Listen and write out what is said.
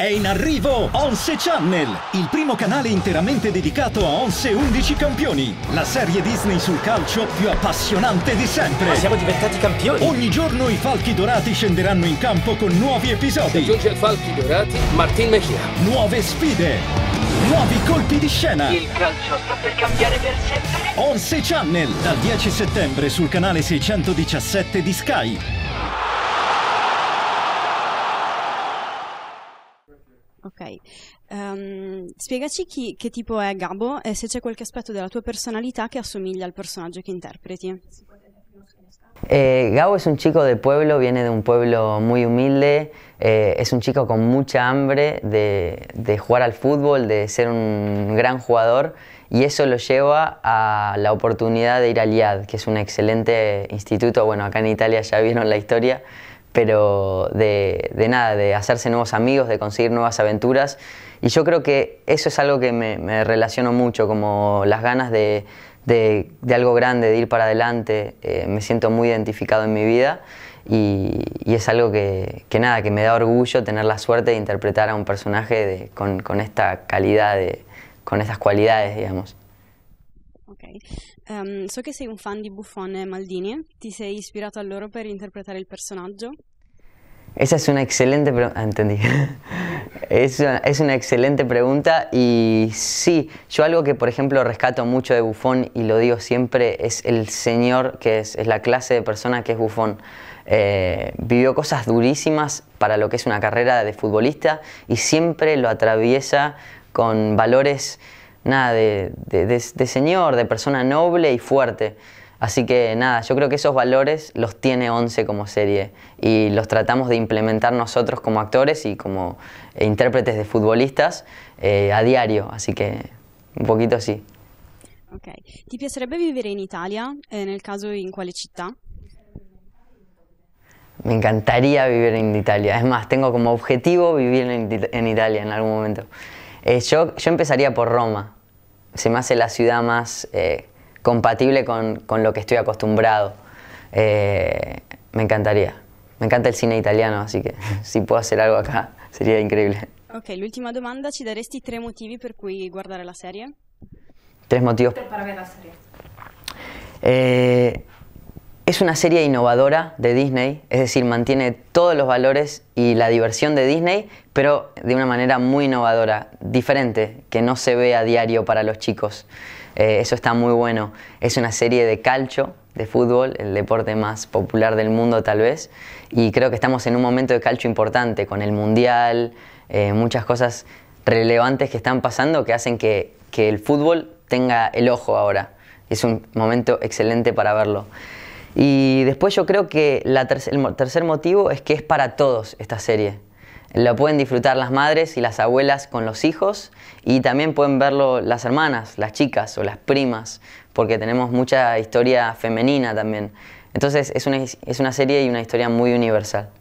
È in arrivo Onse Channel, il primo canale interamente dedicato a Onse 11 campioni, la serie Disney sul calcio più appassionante di sempre. Ma ah, siamo diventati campioni! Ogni giorno i falchi dorati scenderanno in campo con nuovi episodi. Si aggiunge falchi dorati Martin Mejia. Nuove sfide, nuovi colpi di scena. Il calcio sta per cambiare per sempre. Onse Channel, dal 10 settembre sul canale 617 di Sky. Ok. Um, spiegaci tipo è Gabo e se c'è qualche aspetto della tua personalità che assomiglia al personaje que interpreti. Eh, Gabo es un chico de pueblo, viene de un pueblo muy humilde, eh, es un chico con mucha hambre de, de, jugar al fútbol, de ser un gran jugador y eso lo lleva a la oportunidad de ir al IAD, que es un excelente instituto, bueno, acá en Italia ya vieron la historia, pero de, nada, de hacerse nuevos amigos, de conseguir nuevas aventuras. Y yo creo que eso es algo que me, relaciono mucho, como las ganas de, algo grande, de ir para adelante. Eh, me siento muy identificado en mi vida y, es algo que, nada, que me da orgullo tener la suerte de interpretar a un personaje con, con, esta calidad, con estas cualidades, digamos. Um, so che un fan de Buffon e Maldini, ¿Te has inspirado a loro para interpretar el personaje? Esa es una excelente pregunta, ah, entendí. Es una, es una, excelente pregunta y sí, yo algo que por ejemplo rescato mucho de Bufón y lo digo siempre es el señor que es, la clase de persona que es Bufón. Eh, vivió cosas durísimas para lo que es una carrera de futbolista y siempre lo atraviesa con valores nada, de, señor, de persona noble y fuerte. Así que nada, yo creo que esos valores los tiene Once como serie y los tratamos de implementar nosotros como actores y como eh, intérpretes de futbolistas eh, a diario. Así que un poquito así. Ok. ¿Te piacerebbe vivir en Italia? En el caso, ¿en cuál ciudad? Me encantaría vivir en Italia. Es más, tengo como objetivo vivir en, en Italia en algún momento. Eh, yo, yo empezaría por Roma. Se me hace la ciudad más eh, compatible con, con, lo que estoy acostumbrado. Eh, me encantaría. Me encanta el cine italiano, así que si puedo hacer algo acá sería increíble. Ok, l'ultima domanda, ci daresti tre motivi per cui guardare la serie? Tres motivos. la serie. Es una serie innovadora de Disney, es decir, mantiene todos los valores y la diversión de Disney, pero de una manera muy innovadora, diferente, que no se ve a diario para los chicos. Eh, eso está muy bueno. Es una serie de calcho, de fútbol, el deporte más popular del mundo tal vez, y creo que estamos en un momento de calcho importante, con el Mundial, eh, muchas cosas relevantes que están pasando que hacen que el fútbol tenga el ojo ahora. Es un momento excelente para verlo. Y después yo creo que el tercer motivo es que es para todos esta serie. La pueden disfrutar las madres y las abuelas con los hijos y también pueden verlo las hermanas, las chicas o las primas, porque tenemos mucha historia femenina también. Entonces es una serie y una historia muy universal.